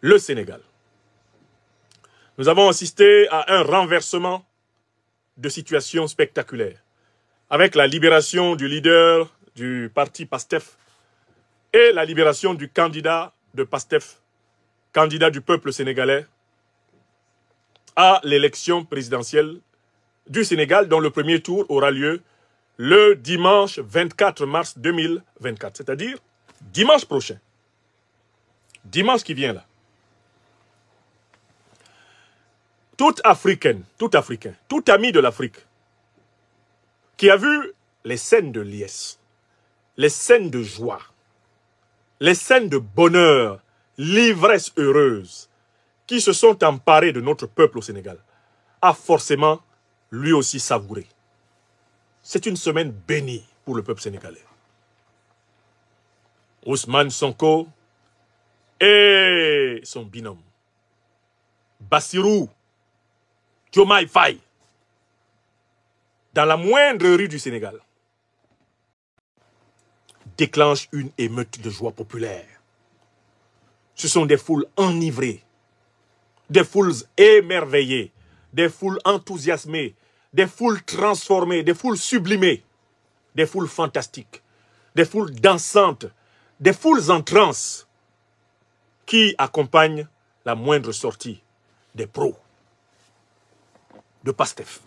le Sénégal. Nous avons assisté à un renversement de situation spectaculaire avec la libération du leader du parti PASTEF et la libération du candidat de PASTEF, candidat du peuple sénégalais à l'élection présidentielle du Sénégal dont le premier tour aura lieu le dimanche 24 mars 2024, c'est-à-dire dimanche prochain. Dimanche qui vient là. toute africaine, tout africain, tout ami de l'Afrique, qui a vu les scènes de liesse, les scènes de joie, les scènes de bonheur, l'ivresse heureuse, qui se sont emparées de notre peuple au Sénégal, a forcément lui aussi savouré. C'est une semaine bénie pour le peuple sénégalais. Ousmane Sonko et son binôme, Bassirou Diomaye Faye dans la moindre rue du Sénégal déclenche une émeute de joie populaire. Ce sont des foules enivrées, des foules émerveillées, des foules enthousiasmées, des foules transformées, des foules sublimées, des foules fantastiques, des foules dansantes, des foules en transe qui accompagnent la moindre sortie des pros de Pastef.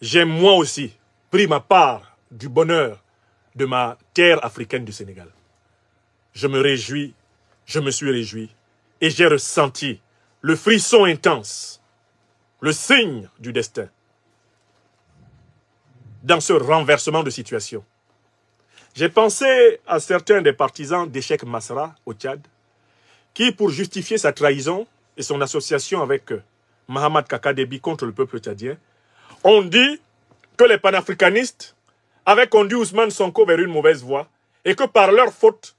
J'ai moi aussi pris ma part du bonheur de ma terre africaine du Sénégal. Je me réjouis, je me suis réjoui et j'ai ressenti le frisson intense, le signe du destin dans ce renversement de situation. J'ai pensé à certains des partisans d'échec Masra au Tchad qui, pour justifier sa trahison et son association avec euh, Mohamed Kakadebi contre le peuple tchadien, ont dit que les panafricanistes avaient conduit Ousmane Sonko vers une mauvaise voie et que par leur faute,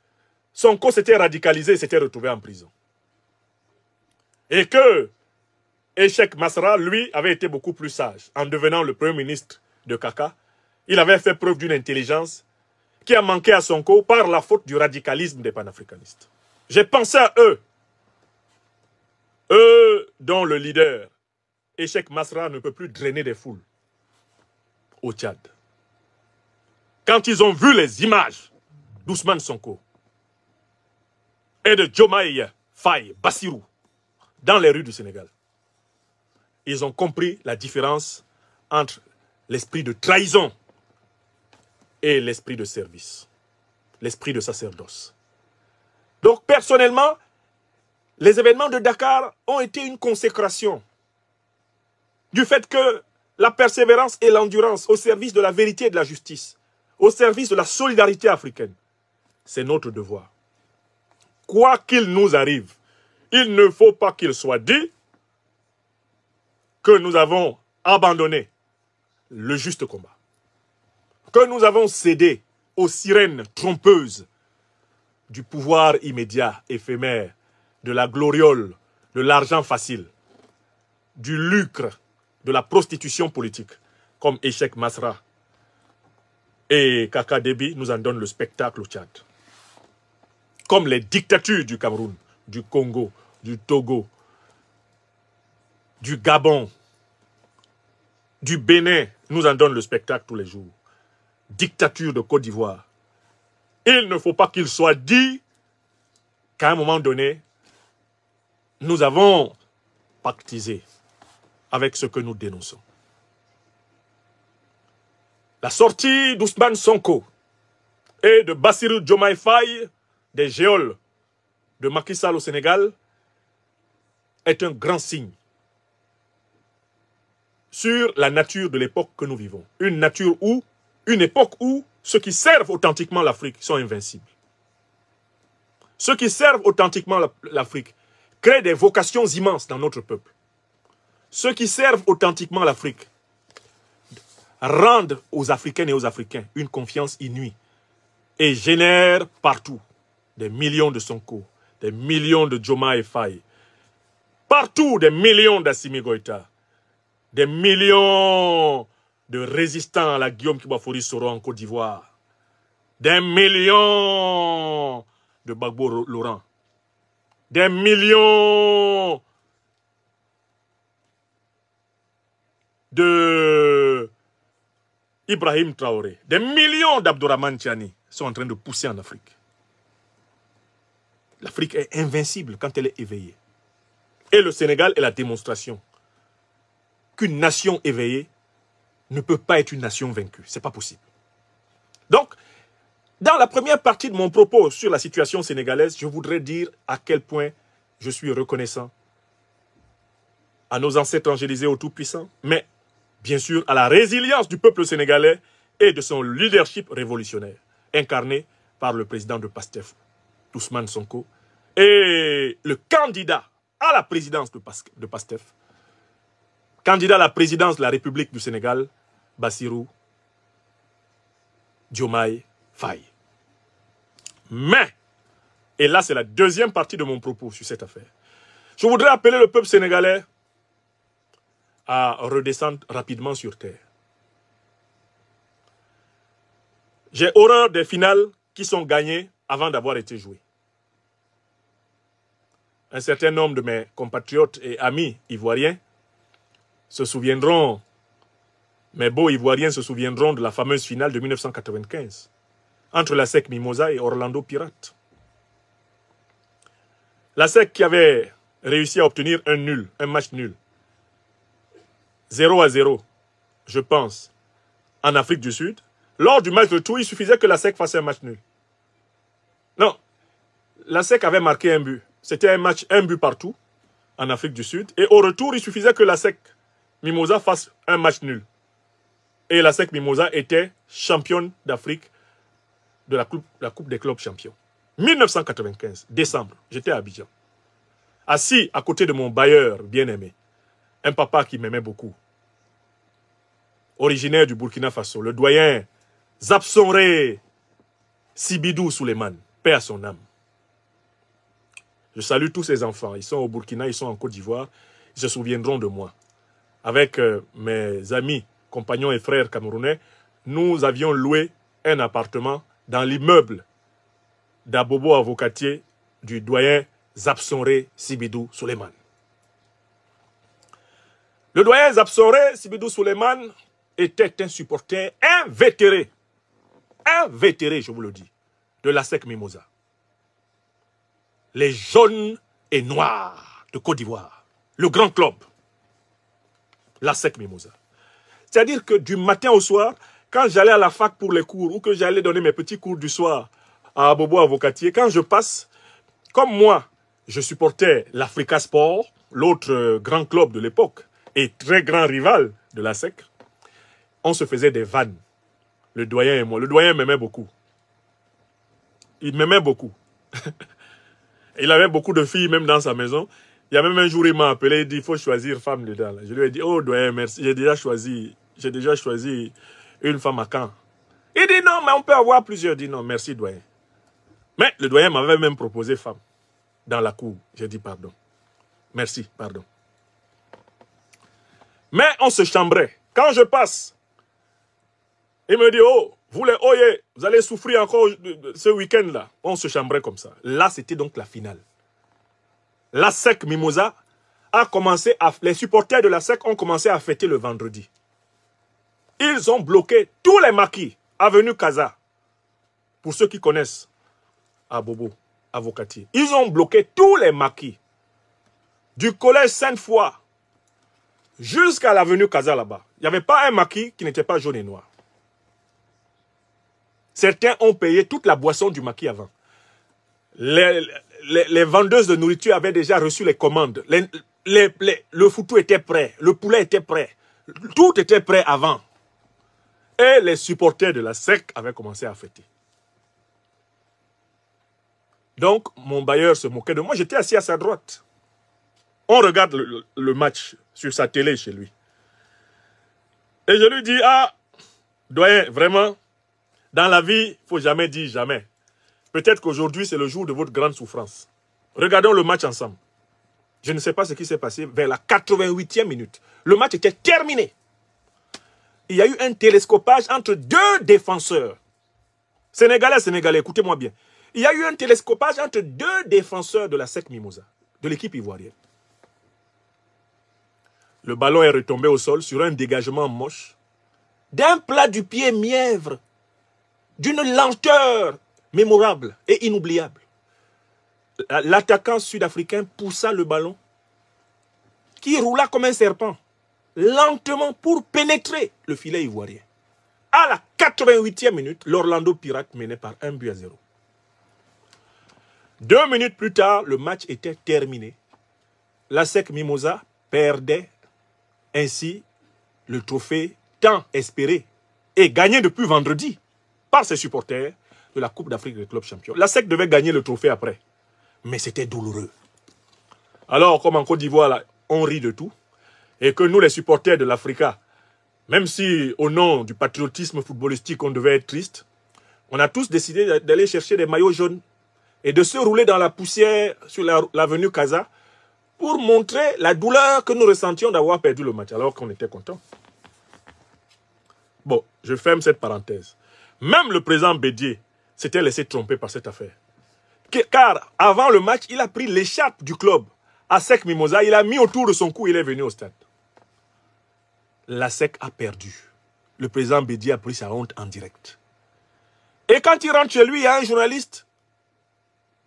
Sonko s'était radicalisé et s'était retrouvé en prison. Et que échec Masra, lui, avait été beaucoup plus sage en devenant le premier ministre de Kaka. Il avait fait preuve d'une intelligence qui a manqué à Sonko par la faute du radicalisme des panafricanistes. J'ai pensé à eux. Eux dont le leader, Échec Masra, ne peut plus drainer des foules au Tchad. Quand ils ont vu les images d'Ousmane Sonko et de Jomaï Faye Bassirou dans les rues du Sénégal, ils ont compris la différence entre l'esprit de trahison et l'esprit de service, l'esprit de sacerdoce. Donc personnellement, les événements de Dakar ont été une consécration du fait que la persévérance et l'endurance au service de la vérité et de la justice, au service de la solidarité africaine, c'est notre devoir. Quoi qu'il nous arrive, il ne faut pas qu'il soit dit que nous avons abandonné le juste combat, que nous avons cédé aux sirènes trompeuses du pouvoir immédiat, éphémère, de la gloriole, de l'argent facile, du lucre, de la prostitution politique, comme Échec Masra. Et Kaka Debi nous en donne le spectacle au Tchad. Comme les dictatures du Cameroun, du Congo, du Togo, du Gabon, du Bénin, nous en donnent le spectacle tous les jours. Dictature de Côte d'Ivoire, il ne faut pas qu'il soit dit qu'à un moment donné, nous avons pactisé avec ce que nous dénonçons. La sortie d'Ousmane Sonko et de Bassirou Diomaye Faye des géoles de Macky au Sénégal est un grand signe sur la nature de l'époque que nous vivons. Une nature où, une époque où ceux qui servent authentiquement l'Afrique sont invincibles. Ceux qui servent authentiquement l'Afrique créent des vocations immenses dans notre peuple. Ceux qui servent authentiquement l'Afrique rendent aux Africaines et aux Africains une confiance inouïe et génèrent partout des millions de Sonko, des millions de Joma et Faye, partout des millions d'Asimi Goïta, des millions de résistants à la Guillaume Kibafori seront en Côte d'Ivoire. Des millions de Bagbo Laurent. Des millions de Ibrahim Traoré. Des millions d'Abdourahman Tchani sont en train de pousser en Afrique. L'Afrique est invincible quand elle est éveillée. Et le Sénégal est la démonstration qu'une nation éveillée ne peut pas être une nation vaincue. Ce n'est pas possible. Donc, dans la première partie de mon propos sur la situation sénégalaise, je voudrais dire à quel point je suis reconnaissant à nos ancêtres angélisés au Tout-Puissant, mais bien sûr à la résilience du peuple sénégalais et de son leadership révolutionnaire, incarné par le président de PASTEF, Ousmane Sonko, et le candidat à la présidence de PASTEF, candidat à la présidence de la République du Sénégal, Bassirou Diomaye Faye. Mais, et là c'est la deuxième partie de mon propos sur cette affaire, je voudrais appeler le peuple sénégalais à redescendre rapidement sur terre. J'ai horreur des finales qui sont gagnées avant d'avoir été jouées. Un certain nombre de mes compatriotes et amis ivoiriens se souviendront mais beaux Ivoiriens se souviendront de la fameuse finale de 1995 entre la SEC Mimosa et Orlando Pirates. La SEC qui avait réussi à obtenir un nul, un match nul, 0 à 0, je pense, en Afrique du Sud, lors du match de tout, il suffisait que la SEC fasse un match nul. Non, la SEC avait marqué un but. C'était un match, un but partout en Afrique du Sud. Et au retour, il suffisait que la SEC Mimosa fasse un match nul. Et la SEC Mimosa était championne d'Afrique de la coupe, des clubs champions. 1995, décembre, j'étais à Abidjan. Assis à côté de mon bailleur bien-aimé, un papa qui m'aimait beaucoup, originaire du Burkina Faso, le doyen Zabsonré Sibidou Suleiman, paix à son âme. Je salue tous ces enfants. Ils sont au Burkina, ils sont en Côte d'Ivoire. Ils se souviendront de moi. Avec euh, mes amis compagnons et frères camerounais, nous avions loué un appartement dans l'immeuble d'Abobo Avocatier du doyen Zapsoré Sibidou Souleymane. Le doyen Zapsoré Sibidou Souleymane était un supporter invétéré, invétéré, je vous le dis, de la SEC Mimosa. Les jaunes et noirs de Côte d'Ivoire, le grand club, la SEC Mimosa. C'est-à-dire que du matin au soir, quand j'allais à la fac pour les cours ou que j'allais donner mes petits cours du soir à Bobo Avocatier, quand je passe, comme moi, je supportais l'Africa Sport, l'autre euh, grand club de l'époque et très grand rival de la SEC, on se faisait des vannes, le doyen et moi. Le doyen m'aimait beaucoup. Il m'aimait beaucoup. il avait beaucoup de filles même dans sa maison. Il y a même un jour, il m'a appelé, il dit, il faut choisir femme dedans. Je lui ai dit, oh, doyen, merci. J'ai déjà choisi, j'ai déjà choisi une femme à Caen. Il dit, non, mais on peut avoir plusieurs. Il dit, non, merci, doyen. Mais le doyen m'avait même proposé femme dans la cour. J'ai dit, pardon. Merci, pardon. Mais on se chambrait. Quand je passe, il me dit, oh, vous les, oh, vous allez souffrir encore ce week-end-là. On se chambrait comme ça. Là, c'était donc la finale la SEC Mimosa a commencé à, les supporters de la SEC ont commencé à fêter le vendredi. Ils ont bloqué tous les maquis, avenue Casa, pour ceux qui connaissent, à Bobo, Avocatier. Ils ont bloqué tous les maquis, du collège Sainte-Foy jusqu'à l'avenue Casa là-bas. Il n'y avait pas un maquis qui n'était pas jaune et noir. Certains ont payé toute la boisson du maquis avant. Les, les, vendeuses de nourriture avaient déjà reçu les commandes. le foutu était prêt, le poulet était prêt. Tout était prêt avant. Et les supporters de la SEC avaient commencé à fêter. Donc, mon bailleur se moquait de moi. J'étais assis à sa droite. On regarde le, match sur sa télé chez lui. Et je lui dis, ah, doyen, vraiment, dans la vie, il faut jamais dire jamais. Peut-être qu'aujourd'hui, c'est le jour de votre grande souffrance. Regardons le match ensemble. Je ne sais pas ce qui s'est passé vers la 88e minute. Le match était terminé. Il y a eu un télescopage entre deux défenseurs. Sénégalais, Sénégalais, écoutez-moi bien. Il y a eu un télescopage entre deux défenseurs de la 7 Mimosa, de l'équipe ivoirienne. Le ballon est retombé au sol sur un dégagement moche d'un plat du pied mièvre, d'une lenteur mémorable et inoubliable. L'attaquant sud-africain poussa le ballon qui roula comme un serpent lentement pour pénétrer le filet ivoirien. À la 88e minute, l'Orlando Pirate menait par un but à zéro. Deux minutes plus tard, le match était terminé. La SEC Mimosa perdait ainsi le trophée tant espéré et gagné depuis vendredi par ses supporters de la Coupe d'Afrique des clubs champions. La SEC devait gagner le trophée après. Mais c'était douloureux. Alors, comme en Côte d'Ivoire, on rit de tout. Et que nous, les supporters de l'Africa, même si au nom du patriotisme footballistique, on devait être triste, on a tous décidé d'aller chercher des maillots jaunes et de se rouler dans la poussière sur l'avenue Kaza... Casa pour montrer la douleur que nous ressentions d'avoir perdu le match alors qu'on était contents... Bon, je ferme cette parenthèse. Même le président Bédier, s'était laissé tromper par cette affaire. Car avant le match, il a pris l'écharpe du club à Sec Mimosa. Il a mis autour de son cou, il est venu au stade. La SEC a perdu. Le président Bédier a pris sa honte en direct. Et quand il rentre chez lui, il y a un journaliste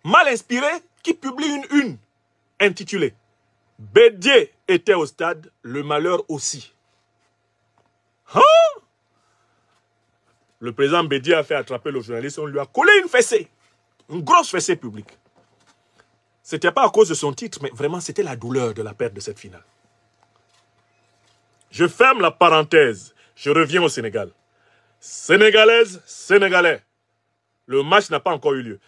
mal inspiré qui publie une une intitulée Bédier était au stade, le malheur aussi. Hein? Le président Bédi a fait attraper le journaliste, on lui a collé une fessée, une grosse fessée publique. n'était pas à cause de son titre, mais vraiment c'était la douleur de la perte de cette finale. Je ferme la parenthèse, je reviens au Sénégal. Sénégalaise, Sénégalais, le match n'a pas encore eu lieu.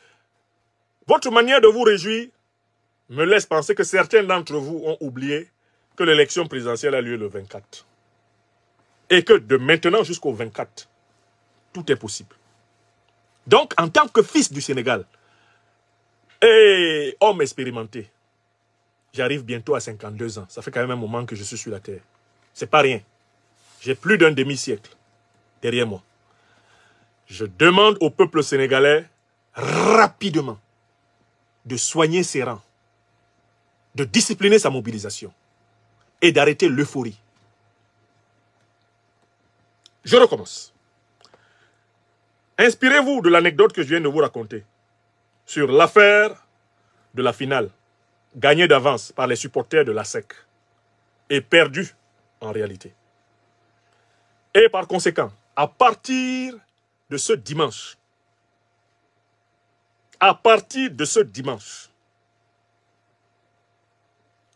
Votre manière de vous réjouir me laisse penser que certains d'entre vous ont oublié que l'élection présidentielle a lieu le 24. Et que de maintenant jusqu'au 24, tout est possible. Donc, en tant que fils du Sénégal et eh, homme expérimenté, j'arrive bientôt à 52 ans. Ça fait quand même un moment que je suis sur la Terre. C'est pas rien. J'ai plus d'un demi-siècle derrière moi. Je demande au peuple sénégalais rapidement de soigner ses rangs, de discipliner sa mobilisation et d'arrêter l'euphorie. Je recommence. Inspirez-vous de l'anecdote que je viens de vous raconter sur l'affaire de la finale, gagnée d'avance par les supporters de la SEC et perdue en réalité. Et par conséquent, à partir de ce dimanche, à partir de ce dimanche,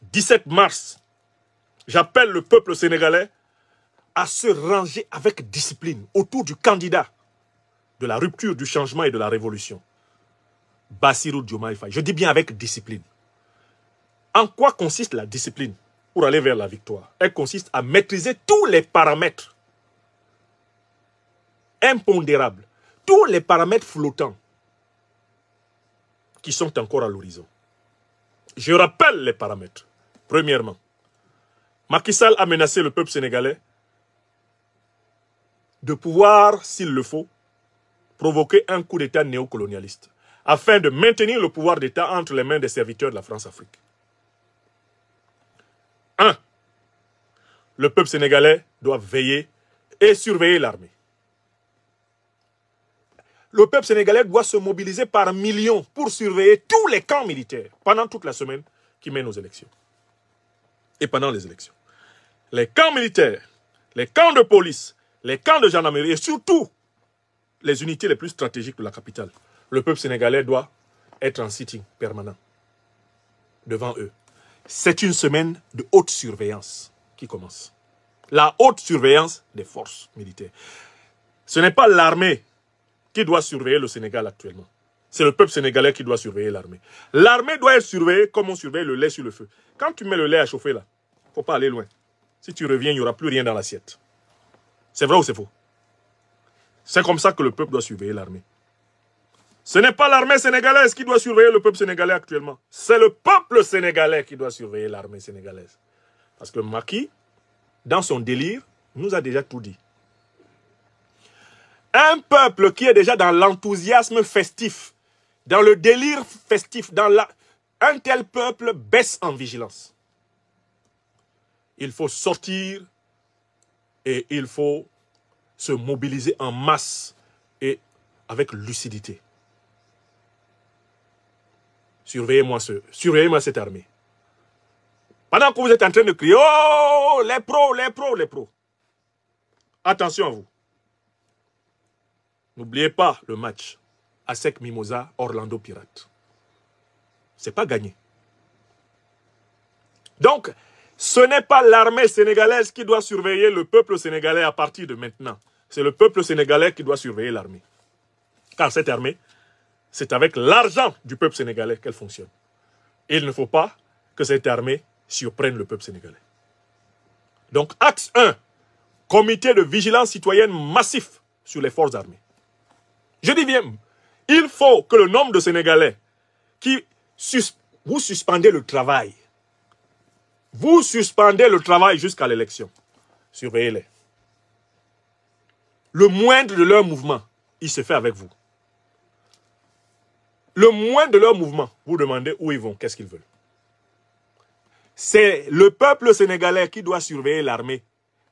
17 mars, j'appelle le peuple sénégalais à se ranger avec discipline autour du candidat de la rupture, du changement et de la révolution. Bassirou Diomaye Je dis bien avec discipline. En quoi consiste la discipline pour aller vers la victoire Elle consiste à maîtriser tous les paramètres impondérables, tous les paramètres flottants qui sont encore à l'horizon. Je rappelle les paramètres. Premièrement, Macky Sall a menacé le peuple sénégalais de pouvoir, s'il le faut, provoquer un coup d'État néocolonialiste afin de maintenir le pouvoir d'État entre les mains des serviteurs de la France-Afrique. 1. Le peuple sénégalais doit veiller et surveiller l'armée. Le peuple sénégalais doit se mobiliser par millions pour surveiller tous les camps militaires pendant toute la semaine qui mène aux élections. Et pendant les élections. Les camps militaires, les camps de police, les camps de gendarmerie et surtout les unités les plus stratégiques de la capitale. Le peuple sénégalais doit être en sitting permanent devant eux. C'est une semaine de haute surveillance qui commence. La haute surveillance des forces militaires. Ce n'est pas l'armée qui doit surveiller le Sénégal actuellement. C'est le peuple sénégalais qui doit surveiller l'armée. L'armée doit être surveillée comme on surveille le lait sur le feu. Quand tu mets le lait à chauffer là, faut pas aller loin. Si tu reviens, il n'y aura plus rien dans l'assiette. C'est vrai ou c'est faux c'est comme ça que le peuple doit surveiller l'armée. Ce n'est pas l'armée sénégalaise qui doit surveiller le peuple sénégalais actuellement. C'est le peuple sénégalais qui doit surveiller l'armée sénégalaise. Parce que Maki, dans son délire, nous a déjà tout dit. Un peuple qui est déjà dans l'enthousiasme festif, dans le délire festif, dans la... un tel peuple baisse en vigilance. Il faut sortir et il faut se mobiliser en masse et avec lucidité. Surveillez-moi ce, surveillez cette armée. Pendant que vous êtes en train de crier, oh, les pros, les pros, les pros. Attention à vous. N'oubliez pas le match Sec Mimosa, Orlando Pirate. n'est pas gagné. Donc, ce n'est pas l'armée sénégalaise qui doit surveiller le peuple sénégalais à partir de maintenant c'est le peuple sénégalais qui doit surveiller l'armée. Car cette armée, c'est avec l'argent du peuple sénégalais qu'elle fonctionne. il ne faut pas que cette armée surprenne le peuple sénégalais. Donc, axe 1, comité de vigilance citoyenne massif sur les forces armées. Je dis bien, il faut que le nombre de Sénégalais qui vous suspendez le travail, vous suspendez le travail jusqu'à l'élection. Surveillez-les. Le moindre de leur mouvement, il se fait avec vous. Le moindre de leur mouvement, vous demandez où ils vont, qu'est-ce qu'ils veulent. C'est le peuple sénégalais qui doit surveiller l'armée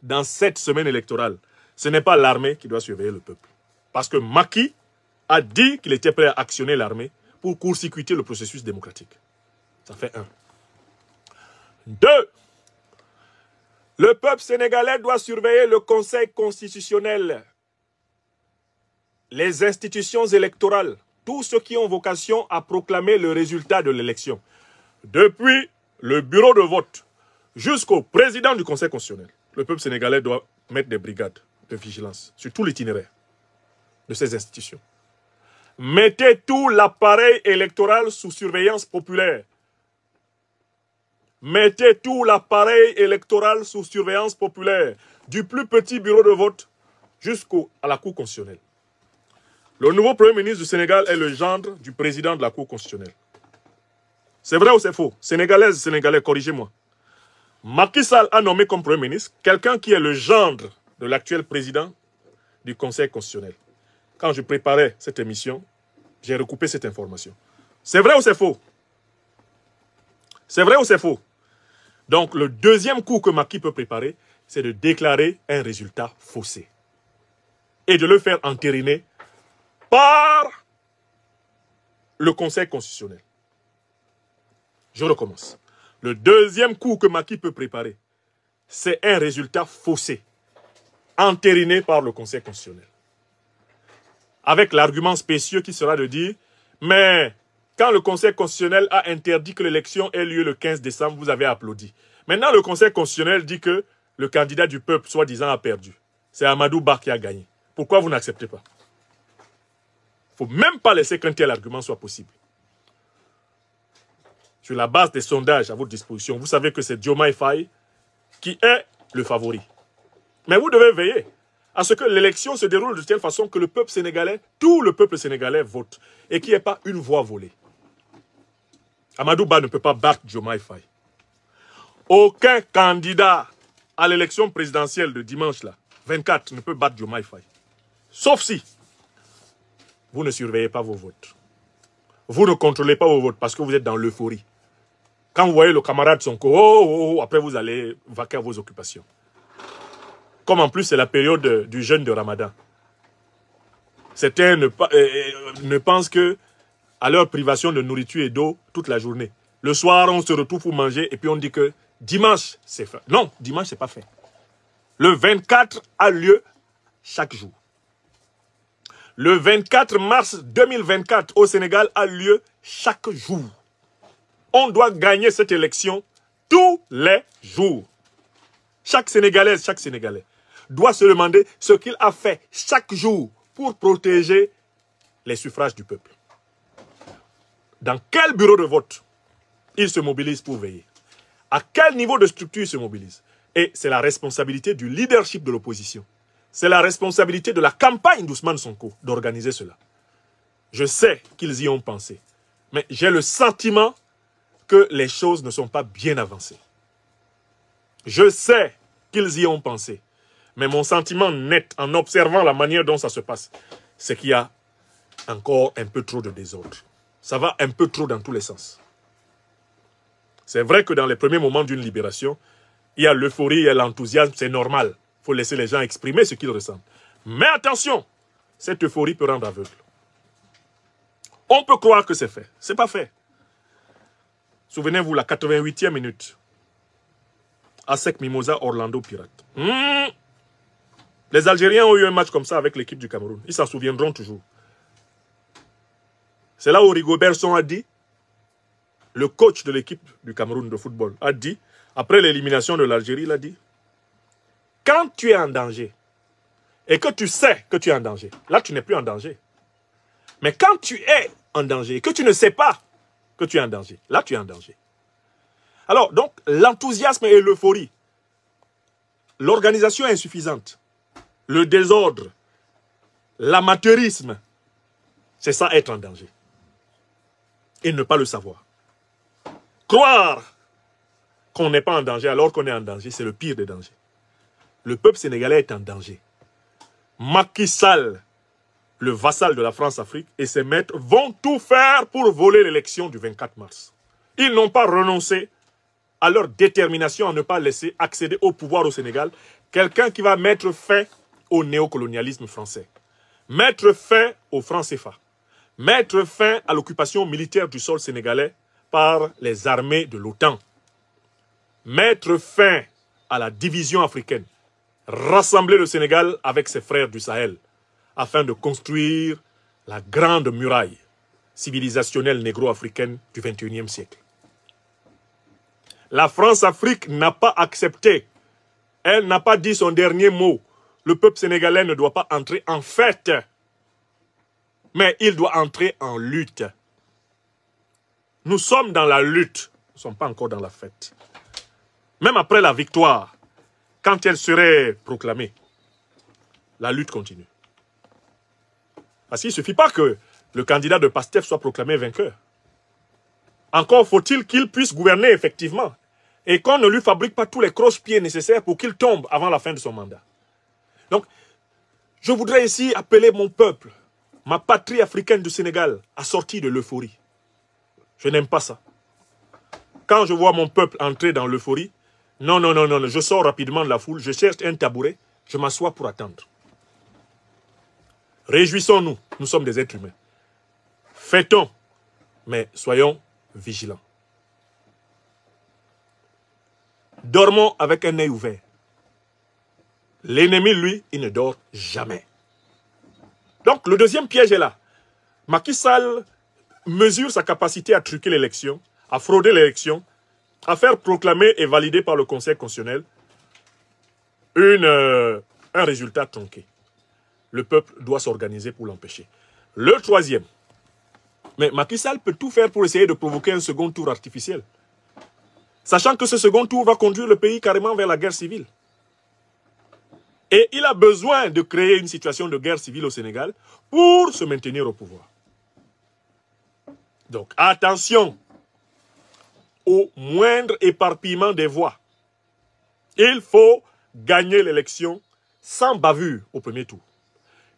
dans cette semaine électorale. Ce n'est pas l'armée qui doit surveiller le peuple. Parce que Maki a dit qu'il était prêt à actionner l'armée pour court-circuiter le processus démocratique. Ça fait un. Deux, le peuple sénégalais doit surveiller le Conseil constitutionnel, les institutions électorales, tous ceux qui ont vocation à proclamer le résultat de l'élection. Depuis le bureau de vote jusqu'au président du Conseil constitutionnel, le peuple sénégalais doit mettre des brigades de vigilance sur tout l'itinéraire de ces institutions. Mettez tout l'appareil électoral sous surveillance populaire. Mettez tout l'appareil électoral sous surveillance populaire, du plus petit bureau de vote jusqu'à la Cour constitutionnelle. Le nouveau Premier ministre du Sénégal est le gendre du président de la Cour constitutionnelle. C'est vrai ou c'est faux Sénégalaise, Sénégalais, corrigez-moi. Macky Sall a nommé comme Premier ministre quelqu'un qui est le gendre de l'actuel président du Conseil constitutionnel. Quand je préparais cette émission, j'ai recoupé cette information. C'est vrai ou c'est faux C'est vrai ou c'est faux donc le deuxième coup que Maki peut préparer, c'est de déclarer un résultat faussé. Et de le faire entériner par le Conseil constitutionnel. Je recommence. Le deuxième coup que Maki peut préparer, c'est un résultat faussé, entériné par le Conseil constitutionnel. Avec l'argument spécieux qui sera de dire, mais quand le Conseil constitutionnel a interdit que l'élection ait lieu le 15 décembre, vous avez applaudi. Maintenant, le Conseil constitutionnel dit que le candidat du peuple, soi-disant, a perdu. C'est Amadou Bar qui a gagné. Pourquoi vous n'acceptez pas Il ne faut même pas laisser qu'un tel argument soit possible. Sur la base des sondages à votre disposition, vous savez que c'est Diomaye Faye qui est le favori. Mais vous devez veiller à ce que l'élection se déroule de telle façon que le peuple sénégalais, tout le peuple sénégalais vote et qu'il n'y ait pas une voix volée. Amadou Ba ne peut pas battre Jomai Faye. Aucun candidat à l'élection présidentielle de dimanche là, 24, ne peut battre Jomai Faye. Sauf si vous ne surveillez pas vos votes. Vous ne contrôlez pas vos votes parce que vous êtes dans l'euphorie. Quand vous voyez le camarade Sonko, oh, oh, oh, oh après vous allez vaquer à vos occupations. Comme en plus c'est la période euh, du jeûne de Ramadan. Certains ne euh, euh, pensent que à leur privation de nourriture et d'eau toute la journée. Le soir, on se retrouve pour manger et puis on dit que dimanche, c'est fin. Non, dimanche, c'est pas fait. Le 24 a lieu chaque jour. Le 24 mars 2024 au Sénégal a lieu chaque jour. On doit gagner cette élection tous les jours. Chaque Sénégalaise, chaque Sénégalais doit se demander ce qu'il a fait chaque jour pour protéger les suffrages du peuple. Dans quel bureau de vote ils se mobilisent pour veiller À quel niveau de structure ils se mobilisent Et c'est la responsabilité du leadership de l'opposition. C'est la responsabilité de la campagne d'Ousmane Sonko d'organiser cela. Je sais qu'ils y ont pensé. Mais j'ai le sentiment que les choses ne sont pas bien avancées. Je sais qu'ils y ont pensé. Mais mon sentiment net, en observant la manière dont ça se passe, c'est qu'il y a encore un peu trop de désordre ça va un peu trop dans tous les sens. C'est vrai que dans les premiers moments d'une libération, il y a l'euphorie, il y a l'enthousiasme, c'est normal. Il faut laisser les gens exprimer ce qu'ils ressentent. Mais attention, cette euphorie peut rendre aveugle. On peut croire que c'est fait. C'est pas fait. Souvenez-vous, la 88e minute. Asek Mimosa, Orlando Pirate. Hmm. Les Algériens ont eu un match comme ça avec l'équipe du Cameroun. Ils s'en souviendront toujours. C'est là où Rigobertson a dit, le coach de l'équipe du Cameroun de football, a dit, après l'élimination de l'Algérie, il a dit, quand tu es en danger, et que tu sais que tu es en danger, là tu n'es plus en danger. Mais quand tu es en danger et que tu ne sais pas que tu es en danger, là tu es en danger. Alors, donc, l'enthousiasme et l'euphorie, l'organisation insuffisante, le désordre, l'amateurisme, c'est ça être en danger et ne pas le savoir. Croire qu'on n'est pas en danger alors qu'on est en danger, c'est le pire des dangers. Le peuple sénégalais est en danger. Macky Sall, le vassal de la France-Afrique, et ses maîtres vont tout faire pour voler l'élection du 24 mars. Ils n'ont pas renoncé à leur détermination à ne pas laisser accéder au pouvoir au Sénégal quelqu'un qui va mettre fin au néocolonialisme français, mettre fin au franc CFA mettre fin à l'occupation militaire du sol sénégalais par les armées de l'OTAN, mettre fin à la division africaine, rassembler le Sénégal avec ses frères du Sahel afin de construire la grande muraille civilisationnelle négro-africaine du XXIe siècle. La France-Afrique n'a pas accepté, elle n'a pas dit son dernier mot. Le peuple sénégalais ne doit pas entrer en fête mais il doit entrer en lutte. Nous sommes dans la lutte, nous ne sommes pas encore dans la fête. Même après la victoire, quand elle serait proclamée, la lutte continue. Parce qu'il ne suffit pas que le candidat de Pastef soit proclamé vainqueur. Encore faut-il qu'il puisse gouverner effectivement et qu'on ne lui fabrique pas tous les croche-pieds nécessaires pour qu'il tombe avant la fin de son mandat. Donc, je voudrais ici appeler mon peuple Ma patrie africaine du Sénégal a sorti de l'euphorie. Je n'aime pas ça. Quand je vois mon peuple entrer dans l'euphorie, non, non, non, non, je sors rapidement de la foule, je cherche un tabouret, je m'assois pour attendre. Réjouissons-nous, nous sommes des êtres humains. Fêtons, mais soyons vigilants. Dormons avec un œil ouvert. L'ennemi, lui, il ne dort jamais. Donc, le deuxième piège est là. Macky Sall mesure sa capacité à truquer l'élection, à frauder l'élection, à faire proclamer et valider par le Conseil constitutionnel une, euh, un résultat tronqué. Le peuple doit s'organiser pour l'empêcher. Le troisième, mais Macky Sall peut tout faire pour essayer de provoquer un second tour artificiel. Sachant que ce second tour va conduire le pays carrément vers la guerre civile. Et il a besoin de créer une situation de guerre civile au Sénégal pour se maintenir au pouvoir. Donc attention au moindre éparpillement des voix. Il faut gagner l'élection sans bavure au premier tour.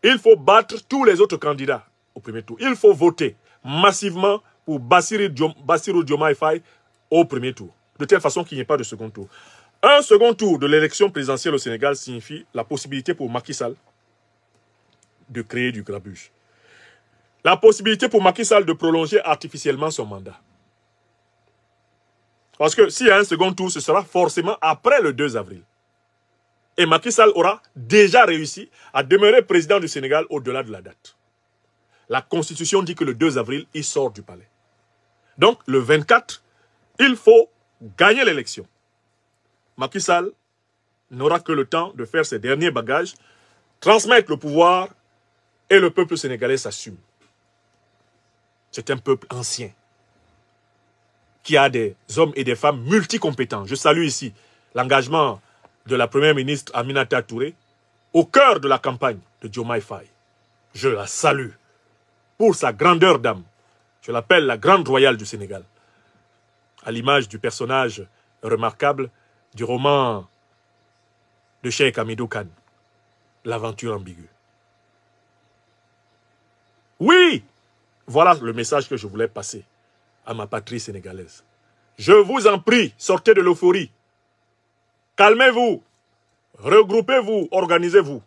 Il faut battre tous les autres candidats au premier tour. Il faut voter massivement pour Bassirou Diomaye Faye au premier tour. De telle façon qu'il n'y ait pas de second tour. Un second tour de l'élection présidentielle au Sénégal signifie la possibilité pour Macky Sall de créer du grabuge. La possibilité pour Macky Sall de prolonger artificiellement son mandat. Parce que s'il y a un second tour, ce sera forcément après le 2 avril. Et Macky Sall aura déjà réussi à demeurer président du Sénégal au-delà de la date. La Constitution dit que le 2 avril, il sort du palais. Donc, le 24, il faut gagner l'élection. Macky n'aura que le temps de faire ses derniers bagages, transmettre le pouvoir et le peuple sénégalais s'assume. C'est un peuple ancien qui a des hommes et des femmes multicompétents. Je salue ici l'engagement de la première ministre Aminata Touré au cœur de la campagne de Diomaye Faye. Je la salue pour sa grandeur d'âme. Je l'appelle la grande royale du Sénégal. À l'image du personnage remarquable du roman de Cheikh Amidou Khan, L'aventure ambiguë. Oui, voilà le message que je voulais passer à ma patrie sénégalaise. Je vous en prie, sortez de l'euphorie. Calmez-vous, regroupez-vous, organisez-vous.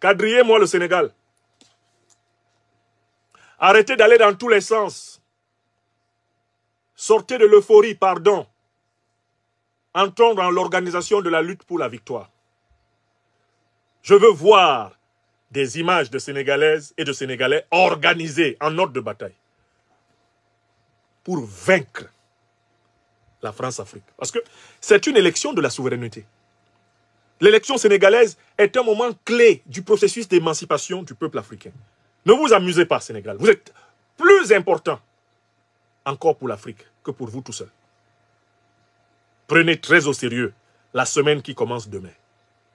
cadriez moi le Sénégal. Arrêtez d'aller dans tous les sens. Sortez de l'euphorie, pardon entrons dans l'organisation de la lutte pour la victoire. Je veux voir des images de Sénégalaises et de Sénégalais organisés en ordre de bataille pour vaincre la France-Afrique. Parce que c'est une élection de la souveraineté. L'élection sénégalaise est un moment clé du processus d'émancipation du peuple africain. Ne vous amusez pas, Sénégal. Vous êtes plus important encore pour l'Afrique que pour vous tout seul. Prenez très au sérieux la semaine qui commence demain.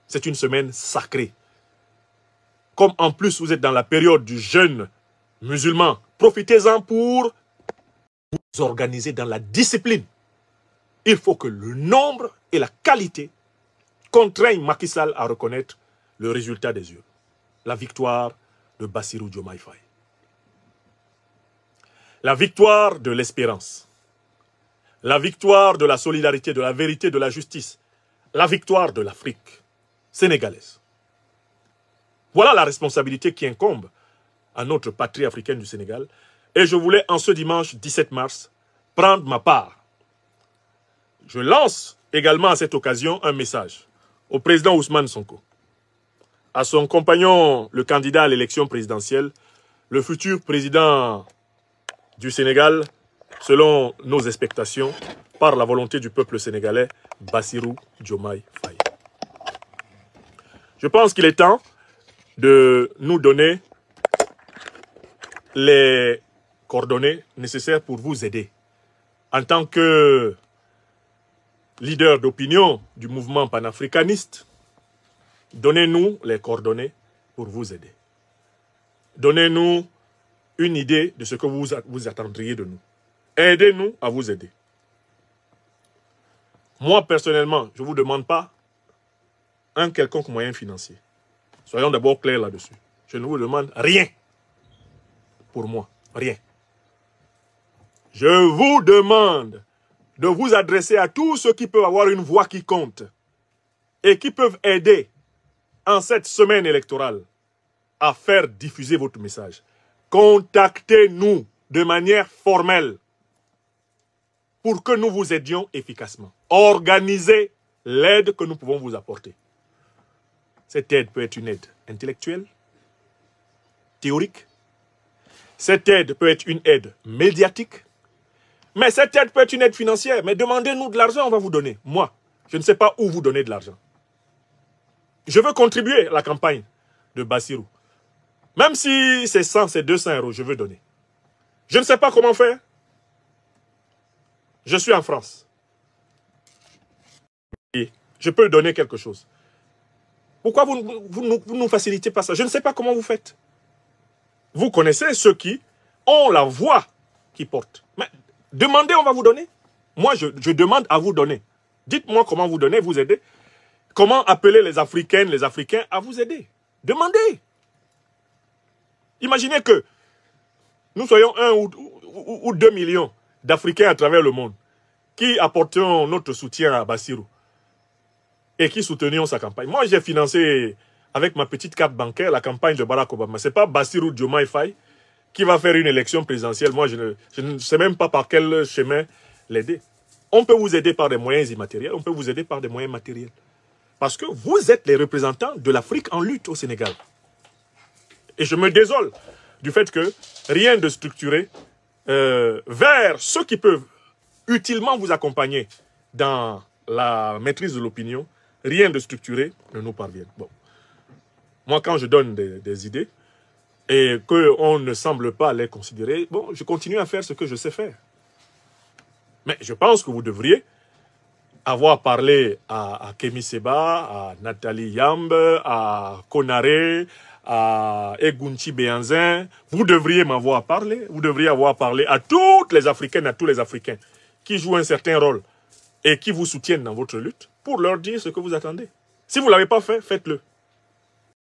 C'est une semaine sacrée. Comme en plus vous êtes dans la période du jeûne musulman, profitez-en pour vous organiser dans la discipline. Il faut que le nombre et la qualité contraignent Macky à reconnaître le résultat des yeux. La victoire de Bassirou Diomaye La victoire de l'espérance. La victoire de la solidarité, de la vérité, de la justice. La victoire de l'Afrique sénégalaise. Voilà la responsabilité qui incombe à notre patrie africaine du Sénégal. Et je voulais, en ce dimanche 17 mars, prendre ma part. Je lance également à cette occasion un message au président Ousmane Sonko, à son compagnon, le candidat à l'élection présidentielle, le futur président du Sénégal, selon nos expectations, par la volonté du peuple sénégalais, Bassirou Diomaye Faye. Je pense qu'il est temps de nous donner les coordonnées nécessaires pour vous aider. En tant que leader d'opinion du mouvement panafricaniste, donnez-nous les coordonnées pour vous aider. Donnez-nous une idée de ce que vous, vous attendriez de nous. Aidez-nous à vous aider. Moi, personnellement, je ne vous demande pas un quelconque moyen financier. Soyons d'abord clairs là-dessus. Je ne vous demande rien. Pour moi, rien. Je vous demande de vous adresser à tous ceux qui peuvent avoir une voix qui compte et qui peuvent aider en cette semaine électorale à faire diffuser votre message. Contactez-nous de manière formelle pour que nous vous aidions efficacement. Organisez l'aide que nous pouvons vous apporter. Cette aide peut être une aide intellectuelle, théorique. Cette aide peut être une aide médiatique. Mais cette aide peut être une aide financière. Mais demandez-nous de l'argent, on va vous donner. Moi, je ne sais pas où vous donner de l'argent. Je veux contribuer à la campagne de Bassirou. Même si c'est 100, c'est 200 euros, je veux donner. Je ne sais pas comment faire. Je suis en France. je peux donner quelque chose. Pourquoi vous ne nous facilitez pas ça Je ne sais pas comment vous faites. Vous connaissez ceux qui ont la voix qui porte. Mais demandez, on va vous donner. Moi, je, demande à vous donner. Dites-moi comment vous donner, vous aider. Comment appeler les Africaines, les Africains à vous aider. Demandez. Imaginez que nous soyons un ou deux millions d'Africains à travers le monde qui apportions notre soutien à Bassirou et qui soutenions sa campagne. Moi, j'ai financé avec ma petite carte bancaire la campagne de Barack Obama. Ce n'est pas Bassirou Diomaye qui va faire une élection présidentielle. Moi, je ne, je ne sais même pas par quel chemin l'aider. On peut vous aider par des moyens immatériels, on peut vous aider par des moyens matériels. Parce que vous êtes les représentants de l'Afrique en lutte au Sénégal. Et je me désole du fait que rien de structuré, euh, vers ceux qui peuvent utilement vous accompagner dans la maîtrise de l'opinion, rien de structuré ne nous parvient. Bon. Moi, quand je donne des, idées et qu'on ne semble pas les considérer, bon, je continue à faire ce que je sais faire. Mais je pense que vous devriez avoir parlé à, à Kemi Seba, à Nathalie Yambe, à Konaré, à Egunchi Beyanzin, vous devriez m'avoir parlé, vous devriez avoir parlé à toutes les Africaines, à tous les Africains qui jouent un certain rôle et qui vous soutiennent dans votre lutte pour leur dire ce que vous attendez. Si vous ne l'avez pas fait, faites-le.